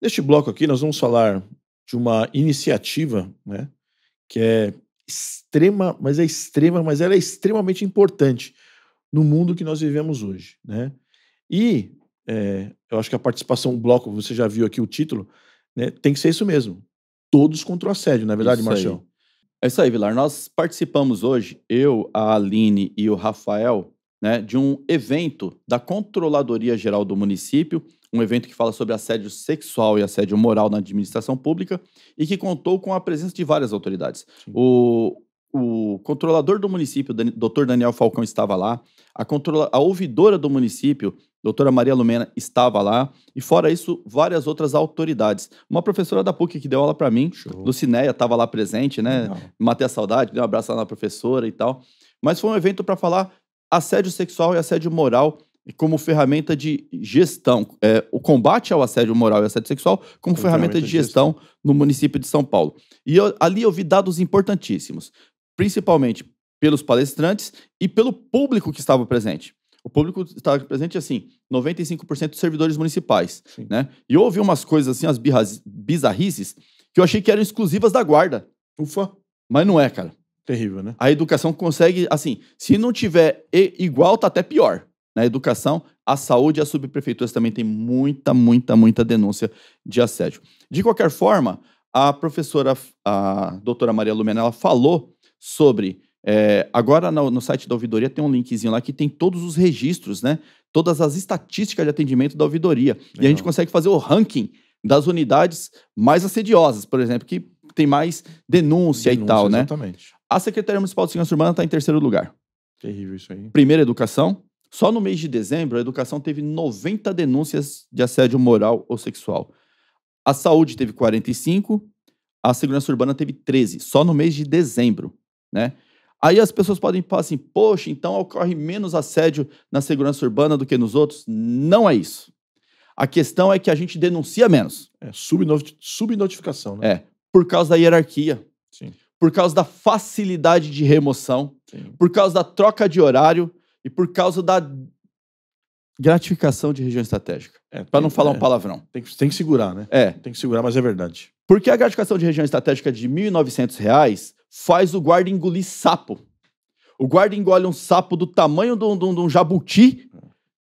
Neste bloco aqui, nós vamos falar de uma iniciativa né, que é extrema, mas é extrema, mas ela é extremamente importante no mundo que nós vivemos hoje. Né? E é, eu acho que a participação, o bloco, você já viu aqui o título, né, tem que ser isso mesmo. Todos contra o assédio, não é verdade, isso Marcelo? É isso aí, Vilar. Nós participamos hoje, eu, a Aline e o Rafael, né, de um evento da Controladoria Geral do Município, um evento que fala sobre assédio sexual e assédio moral na administração pública e que contou com a presença de várias autoridades. O, o controlador do município, Dr. Daniel Falcão, estava lá, a, controla, a ouvidora do município, doutora Maria Lumena, estava lá, e fora isso, várias outras autoridades. Uma professora da PUC que deu aula para mim, Show. Lucinéia, estava lá presente, né? Matei a saudade, dei um abraço lá na professora e tal. Mas foi um evento para falar assédio sexual e assédio moral como ferramenta de gestão, é, o combate ao assédio moral e assédio sexual como, como ferramenta, ferramenta de gestão, gestão no município de São Paulo. E eu, ali eu vi dados importantíssimos, principalmente pelos palestrantes e pelo público que estava presente. O público estava presente, assim, 95% dos servidores municipais, né? E ouvi umas coisas, assim, as bizarrices, que eu achei que eram exclusivas da guarda. Ufa! Mas não é, cara. Terrível, né? A educação consegue, assim, se não tiver igual, tá até pior. Na educação, a saúde e as subprefeituras também tem muita, muita, muita denúncia de assédio. De qualquer forma, a professora, a doutora Maria Lumena, ela falou sobre. É, agora no, no, site da ouvidoria tem um linkzinho lá que tem todos os registros, né? Todas as estatísticas de atendimento da ouvidoria. Legal. E a gente consegue fazer o ranking das unidades mais assediosas, por exemplo, que tem mais denúncia, denúncia e tal, exatamente. né? Exatamente. A Secretaria Municipal de Segurança Urbana está em terceiro lugar. Terrível isso aí. Primeira, educação. Só no mês de dezembro, a educação teve 90 denúncias de assédio moral ou sexual. A saúde teve 45, a segurança urbana teve 13, só no mês de dezembro, né? Aí as pessoas podem falar assim: "Poxa, então ocorre menos assédio na segurança urbana do que nos outros?" Não é isso. A questão é que a gente denuncia menos. É, subnotificação, né? É por causa da hierarquia, Sim. por causa da facilidade de remoção, Sim. por causa da troca de horário e por causa da gratificação de região estratégica. É, para não falar é, um palavrão. Tem que, tem que segurar, né? É. Tem que segurar, mas é verdade. Porque a gratificação de região estratégica de R$ 1.900 faz o guarda engolir sapo. O guarda engole um sapo do tamanho de um, de um jabuti. É.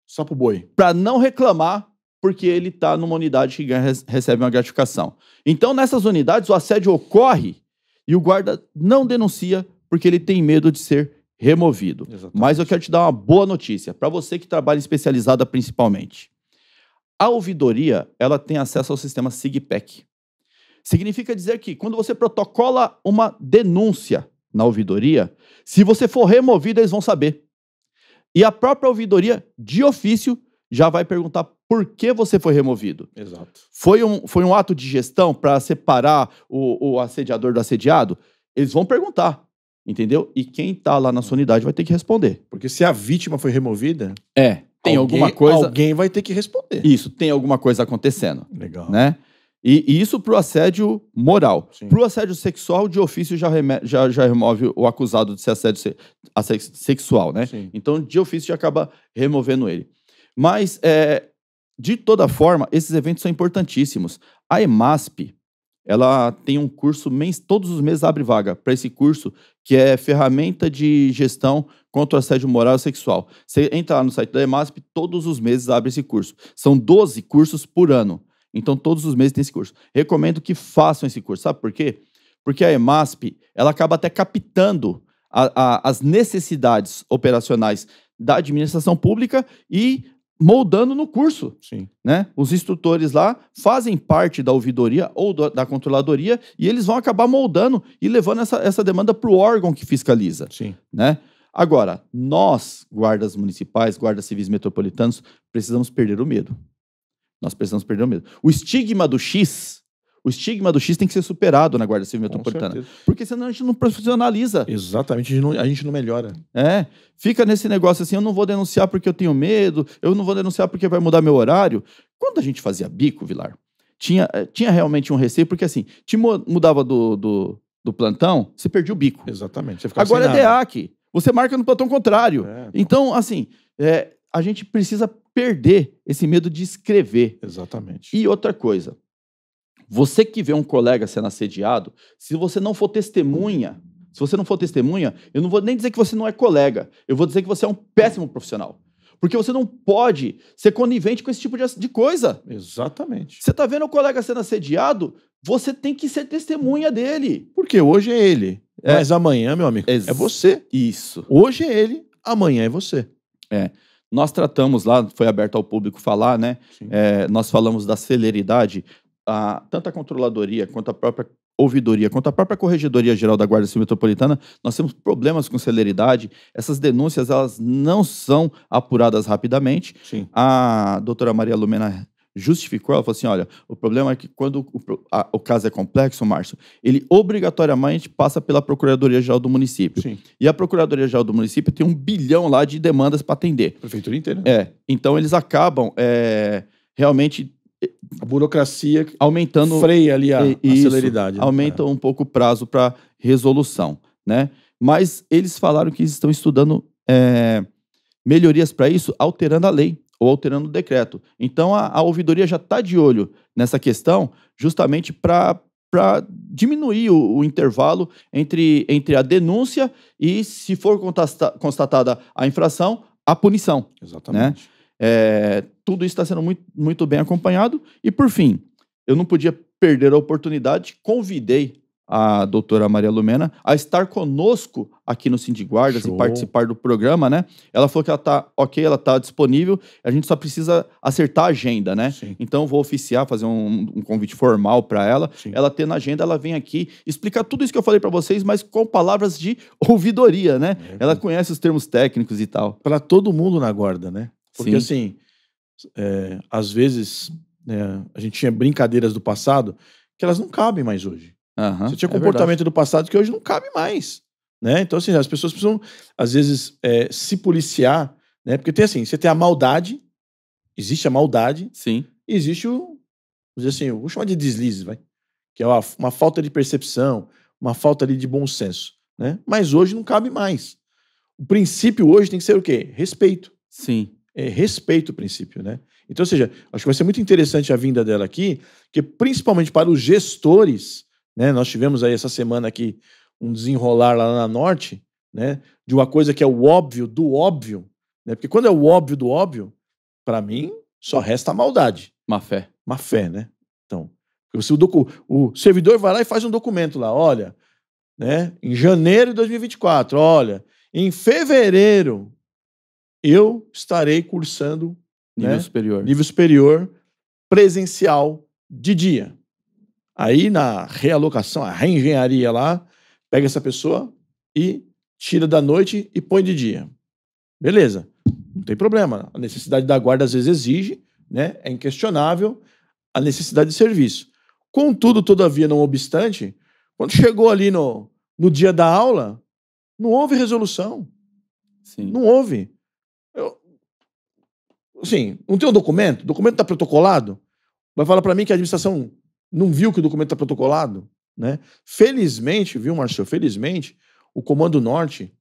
Sapo boi. Para não reclamar porque ele está numa unidade que ganha, recebe uma gratificação. Então, nessas unidades, o assédio ocorre e o guarda não denuncia porque ele tem medo de ser removido. Exatamente. Mas eu quero te dar uma boa notícia, para você que trabalha especializada principalmente. A ouvidoria, ela tem acesso ao sistema SIGPEC. Significa dizer que quando você protocola uma denúncia na ouvidoria, se você for removido, eles vão saber. E a própria ouvidoria, de ofício, já vai perguntar por que você foi removido. Exato. Foi um, foi um ato de gestão para separar o, o assediador do assediado? Eles vão perguntar. Entendeu? E quem está lá na hum. sua unidade vai ter que responder. Porque se a vítima foi removida. É, tem alguém, alguma coisa. Alguém vai ter que responder. Isso, tem alguma coisa acontecendo. Legal. Né? E, e isso para o assédio moral. Para o assédio sexual, de ofício já, reme, já, já remove o acusado de ser assédio se, sexual, né? Sim. Então, de ofício já acaba removendo ele. Mas, é, de toda forma, esses eventos são importantíssimos. A EMASP, ela tem um curso, mês, todos os meses abre vaga para esse curso, que é Ferramenta de Gestão contra o Assédio Moral e Sexual. Você entra lá no site da EMASP, todos os meses abre esse curso. São 12 cursos por ano. Então, todos os meses tem esse curso. Recomendo que façam esse curso. Sabe por quê? Porque a EMASP, ela acaba até captando a, a, as necessidades operacionais da administração pública e moldando no curso. Sim. Né? Os instrutores lá fazem parte da ouvidoria ou do, da controladoria e eles vão acabar moldando e levando essa, essa demanda para o órgão que fiscaliza. Sim. Né? Agora, nós, guardas municipais, guardas civis metropolitanos, precisamos perder o medo. Nós precisamos perder o medo. O estigma do X o estigma do X tem que ser superado na Guarda Civil Metropolitana. Porque senão a gente não profissionaliza. Exatamente, a gente, não, a gente não melhora. É. Fica nesse negócio assim: eu não vou denunciar porque eu tenho medo, eu não vou denunciar porque vai mudar meu horário. Quando a gente fazia bico, Vilar, tinha, eh, tinha realmente um receio, porque assim, te mudava do, do, do plantão, você perdia o bico. Exatamente. Agora é DEAC. Você marca no plantão contrário. É, tá. então, assim, é, a gente precisa perder esse medo de escrever. Exatamente. E outra coisa, você que vê um colega sendo assediado, se você não for testemunha, se você não for testemunha, eu não vou nem dizer que você não é colega, eu vou dizer que você é um péssimo profissional. Porque você não pode ser conivente com esse tipo de coisa. Exatamente. Você está vendo o colega sendo assediado, você tem que ser testemunha dele. Porque hoje é ele. É. Mas amanhã, meu amigo, é Ex é você. Isso. Hoje é ele, amanhã é você. É. Nós tratamos lá, foi aberto ao público falar, né? É, nós falamos da celeridade a, tanto a controladoria quanto a própria ouvidoria, quanto a própria Corregedoria Geral da Guarda Civil Metropolitana, nós temos problemas com celeridade. Essas denúncias elas não são apuradas rapidamente. Sim. A doutora Maria Lumena justificou, ela falou assim, olha, o problema é que quando o, a, o caso é complexo, Márcio, ele obrigatoriamente passa pela Procuradoria-Geral do Município. Sim. E a Procuradoria-Geral do Município tem um bilhão lá de demandas para atender. Prefeitura inteira. É. Então, eles acabam é, realmente a burocracia aumentando freia ali a, isso, a celeridade. Né? Aumenta é. um pouco o prazo para resolução, né? Mas eles falaram que estão estudando é, melhorias para isso, alterando a lei ou alterando o decreto. Então a, a ouvidoria já está de olho nessa questão, justamente para para diminuir o, o, intervalo entre, entre a denúncia e, se for constatada a infração, a punição. Né? Exatamente. Né? É, tudo isso está sendo muito, muito bem acompanhado. E, por fim, eu não podia perder a oportunidade, convidei a doutora Maria Lumena a estar conosco aqui no Sindiguardas Show. e participar do programa, né? Ela falou que ela tá ok, ela tá disponível, a gente só precisa acertar a agenda, né? Sim. Então vou oficiar, fazer um, um convite formal para ela. Sim. Ela ter na agenda, ela vem aqui explicar tudo isso que eu falei para vocês, mas com palavras de ouvidoria, né? É. Ela conhece os termos técnicos e tal. Para todo mundo na guarda, né? Porque, Sim. assim, é, às vezes é, a gente tinha brincadeiras do passado que elas não cabem mais hoje. Uhum, Você tinha é comportamento do passado que hoje não cabe mais. Né? Então, assim, as pessoas precisam, às vezes, é, se policiar, né? Porque tem assim, você tem a maldade, existe a maldade, sim. existe o, dizer assim, vou chamar de deslize, vai. Que é uma, uma, falta de percepção, uma falta ali de bom senso, né? Mas hoje não cabe mais. O princípio hoje tem que ser o quê? Respeito. Sim é, o princípio, né? Então, ou seja, acho que vai ser muito interessante a vinda dela aqui, que principalmente para os gestores, né? Nós tivemos aí essa semana aqui um desenrolar lá na Norte, né? De uma coisa que é o óbvio do óbvio, né? Porque quando é o óbvio do óbvio, para mim só resta a maldade. Má fé. Má fé, né? Então, se o, o servidor vai lá e faz um documento lá, olha, né? Em janeiro de 2024, olha, em fevereiro eu estarei cursando nível, né, superior. nível superior presencial de dia. Aí, na realocação, a reengenharia lá, pega essa pessoa e tira da noite e põe de dia. Beleza, não tem problema. A necessidade da guarda às vezes exige, né? é inquestionável a necessidade de serviço. Contudo, todavia, não obstante, quando chegou ali no, no dia da aula, não houve resolução. Sim. Não houve. Eu, assim, não tem um documento? O documento está protocolado? Vai falar para mim que a administração não viu que o documento está protocolado? Né? Felizmente, viu, Marcelo? Felizmente, o Comando Norte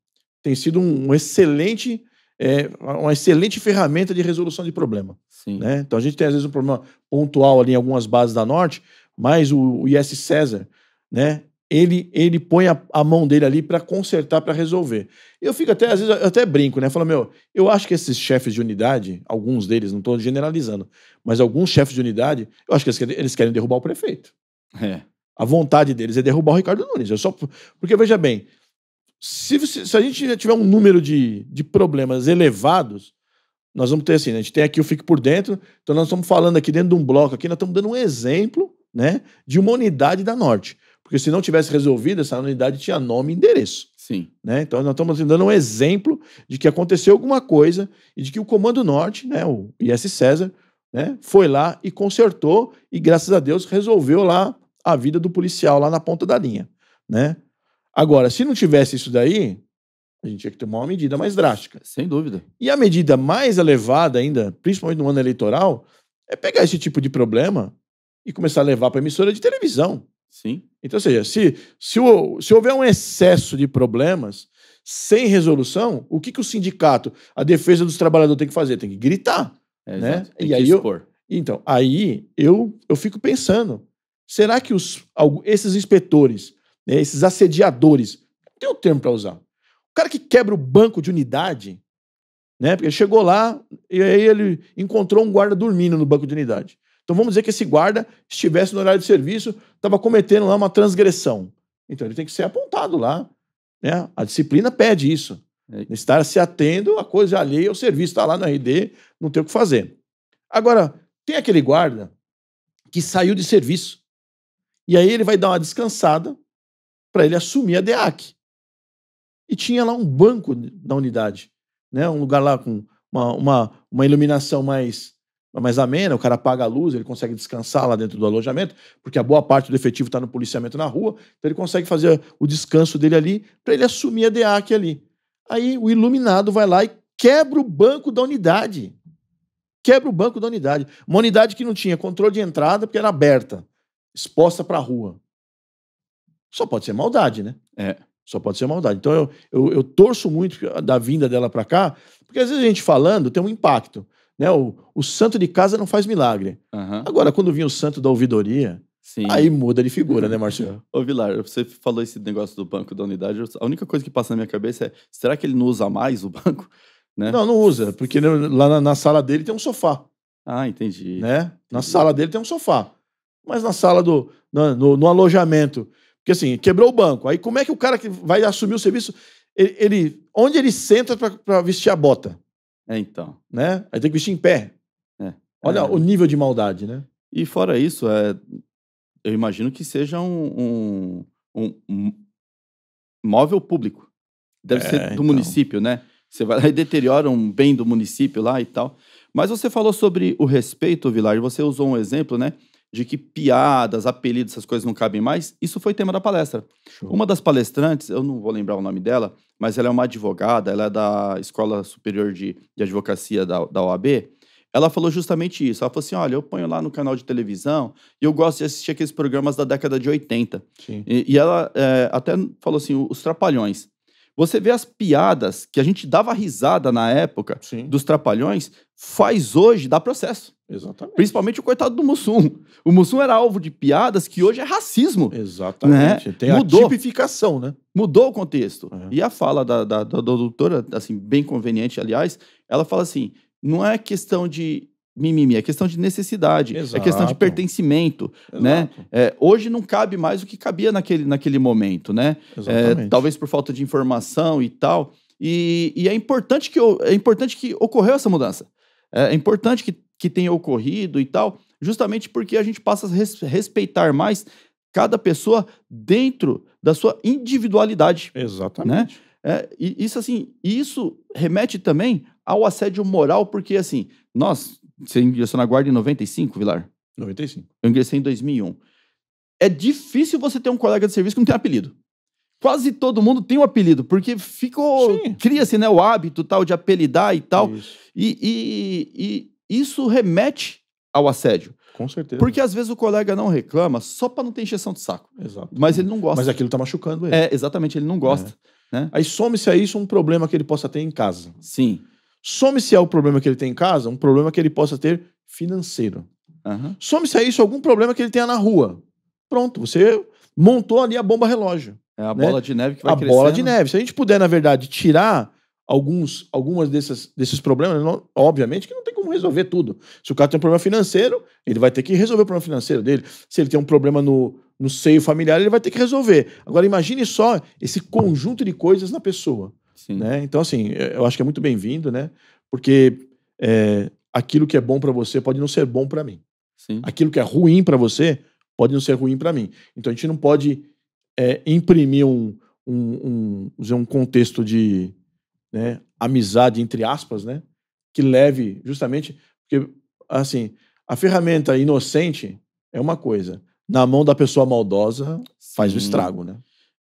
tem sido um, um excelente, é, uma excelente ferramenta de resolução de problema. Né? Então a gente tem às vezes um problema pontual ali em algumas bases da Norte, mas o, o IS César, né? ele ele põe a, a mão dele ali para consertar, para resolver. Eu fico até, às vezes, eu até brinco, né? Falo, meu, eu acho que esses chefes de unidade, alguns deles, não estou generalizando, mas alguns chefes de unidade, eu acho que eles querem, eles querem derrubar o prefeito. É. A vontade deles é derrubar o Ricardo Nunes. Eu só, porque, veja bem, se, se a gente tiver um número de, de problemas elevados, nós vamos ter assim, né? a gente tem aqui o Fique Por Dentro, então nós estamos falando aqui dentro de um bloco, aqui nós estamos dando um exemplo né, de uma unidade da Norte. Porque se não tivesse resolvido, essa anuidade tinha nome e endereço. Sim. Né? Então nós estamos assim, dando um exemplo de que aconteceu alguma coisa e de que o Comando Norte, né, o IS César, né, foi lá e consertou e, graças a Deus, resolveu lá a vida do policial lá na ponta da linha. Né? Agora, se não tivesse isso daí, a gente tinha que tomar uma medida mais drástica. Sem dúvida. E a medida mais elevada ainda, principalmente no ano eleitoral, é pegar esse tipo de problema e começar a levar para emissora de televisão. Sim. Então, ou seja, se, se, se houver um excesso de problemas sem resolução, o que, que o sindicato, a defesa dos trabalhadores tem que fazer? Tem que gritar. É, né? Tem e que aí expor. Eu, então, aí eu, eu fico pensando, será que os, esses inspetores, né, esses assediadores, tem um termo para usar, o cara que quebra o banco de unidade, né? Porque ele chegou lá e aí ele encontrou um guarda dormindo no banco de unidade. Então vamos dizer que esse guarda estivesse no horário de serviço, estava cometendo lá uma transgressão. Então ele tem que ser apontado lá. Né? A disciplina pede isso. É. Estar se atendo a coisa alheia ao serviço. Está lá no RD, não tem o que fazer. Agora, tem aquele guarda que saiu de serviço. E aí ele vai dar uma descansada para ele assumir a DEAC. E tinha lá um banco na unidade. Né? Um lugar lá com uma, uma, uma iluminação mais mais amena, o cara paga a luz, ele consegue descansar lá dentro do alojamento, porque a boa parte do efetivo está no policiamento na rua, então ele consegue fazer o descanso dele ali para ele assumir a DEAC ali. Aí o iluminado vai lá e quebra o banco da unidade. Quebra o banco da unidade. Uma unidade que não tinha controle de entrada, porque era aberta, exposta para a rua. Só pode ser maldade, né? É. Só pode ser maldade. Então eu, eu, eu torço muito da vinda dela para cá, porque às vezes a gente falando tem um impacto. Né? O, o santo de casa não faz milagre. Uhum. Agora, quando vinha o santo da ouvidoria, Sim. Aí muda de figura, né, Marcelo? Ô, Vilar, você falou esse negócio do banco da unidade. A única coisa que passa na minha cabeça é: será que ele não usa mais o banco? Né? Não, não usa, porque lá na, na sala dele tem um sofá. Ah, entendi. Né? Entendi. Na sala dele tem um sofá. Mas na sala do. No, no, no, alojamento. Porque assim, quebrou o banco. Aí como é que o cara que vai assumir o serviço. Ele, ele onde ele senta para vestir a bota? É, então. Né? Aí tem que vestir em pé. É. Olha é. o nível de maldade, né? E fora isso, é, eu imagino que seja um, um, um móvel público. Deve é, ser do então. município, né? Você vai lá e deteriora um bem do município lá e tal. Mas você falou sobre o respeito, Vilar, você usou um exemplo, né? de que piadas, apelidos, essas coisas não cabem mais, isso foi tema da palestra. Show. Uma das palestrantes, eu não vou lembrar o nome dela, mas ela é uma advogada, ela é da Escola Superior de, de Advocacia da, da OAB, ela falou justamente isso. Ela falou assim: olha, eu ponho lá no canal de televisão e eu gosto de assistir aqueles programas da década de 80. E, e, ela é, até falou assim: os trapalhões. Você vê as piadas que a gente dava risada na época Sim. dos trapalhões, faz hoje dar processo. Exatamente. Principalmente o coitado do Mussum. O Mussum era alvo de piadas que hoje é racismo. Exatamente. Né? Tem Mudou. a tipificação, né? Mudou o contexto. Uhum. E a fala da, da, da doutora, assim, bem conveniente, aliás, ela fala assim: não é questão de mimimi, é questão de necessidade, é Exato. é questão de pertencimento, né? Exato. né? É, hoje não cabe mais o que cabia naquele, naquele momento, né? É, talvez por falta de informação e tal. E, e, é, importante que, é importante que ocorreu essa mudança. É, é importante que, que tenha ocorrido e tal, justamente porque a gente passa a res, respeitar mais cada pessoa dentro da sua individualidade. Né? Exatamente. Né? É, e isso assim, isso remete também ao assédio moral, porque assim, nós você ingressou na guarda em 95, Vilar? 95. Eu ingressei em 2001. É difícil você ter um colega de serviço que não tem apelido. Quase todo mundo tem um apelido, porque ficou. Cria-se né, o hábito tal de apelidar e tal. Isso. E, e, e isso remete ao assédio. Com certeza. Porque às vezes o colega não reclama só para não ter encheção de saco. Exato. Mas ele não gosta. Mas aquilo tá machucando ele. É, exatamente, ele não gosta. É. Né? Aí some-se a isso um problema que ele possa ter em casa. Sim. Some-se ao é problema que ele tem em casa, um problema que ele possa ter financeiro. Uhum. Some-se a é isso algum problema que ele tenha na rua. Pronto, você montou ali a bomba relógio. É a né? bola de neve que vai A crescendo. bola de neve. Se a gente puder, na verdade, tirar alguns algumas dessas, desses problemas, obviamente que não tem como resolver tudo. Se o cara tem um problema financeiro, ele vai ter que resolver o problema financeiro dele. Se ele tem um problema no, no seio familiar, ele vai ter que resolver. Agora, imagine só esse conjunto de coisas na pessoa. Sim. Né? Então, assim, eh, eu acho que é muito bem-vindo, né? Porque é, aquilo que é bom para você pode não ser bom para mim. Sim. Aquilo que é ruim para você pode não ser ruim para mim. Então, a gente não pode é, imprimir um, um, um, um contexto de né, amizade, entre aspas, né? Que leve justamente... Porque, assim, a ferramenta inocente é uma coisa. Na mão da pessoa maldosa, faz Sim. o estrago, né?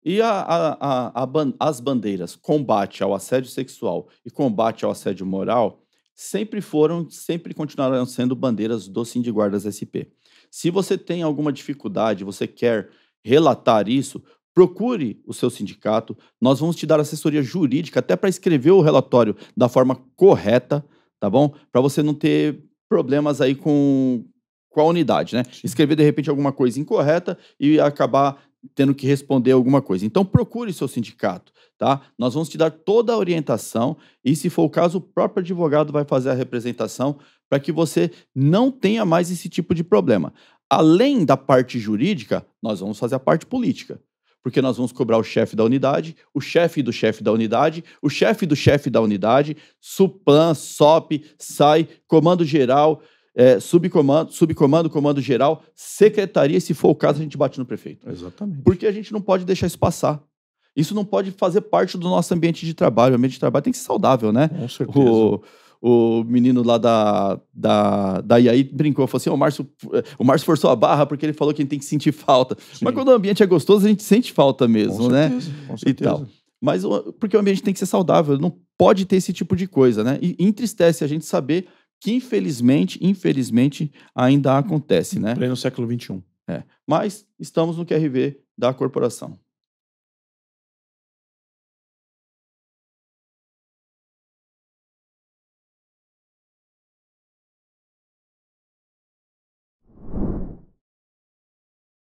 E a, a, a, as bandeiras combate ao assédio sexual e combate ao assédio moral sempre foram, sempre continuarão sendo bandeiras do Sindicato SP. Se você tem alguma dificuldade, você quer relatar isso, procure o seu sindicato. Nós vamos te dar assessoria jurídica até para escrever o relatório da forma correta, tá bom? Para você não ter problemas aí com, com a unidade, né? Escrever de repente alguma coisa incorreta e acabar tendo que responder alguma coisa. Então procure seu sindicato, tá? Nós vamos te dar toda a orientação e se for o caso, o próprio advogado vai fazer a representação para que você não tenha mais esse tipo de problema. Além da parte jurídica, nós vamos fazer a parte política. Porque nós vamos cobrar o chefe da unidade, o chefe do chefe da unidade, o chefe do chefe da unidade, SUPAM, SOP, SAI, Comando Geral, é, subcomando, subcomando, comando geral, secretaria, se for o caso, a gente bate no prefeito. Exatamente. Porque a gente não pode deixar isso passar. Isso não pode fazer parte do nosso ambiente de trabalho. O ambiente de trabalho tem que ser saudável, né? Com certeza. O, o menino lá da, da, da IAI brincou, falou assim: o, Márcio, o Márcio forçou a barra porque ele falou que a gente tem que sentir falta. Sim. Mas quando o ambiente é gostoso, a gente sente falta mesmo, com né? certeza, né? Com certeza. E tal. Mas porque o ambiente tem que ser saudável, não pode ter esse tipo de coisa, né? E entristece a gente saber que infelizmente, infelizmente, ainda acontece, né? Pleno século XXI. É. Mas estamos no QRV da corporação.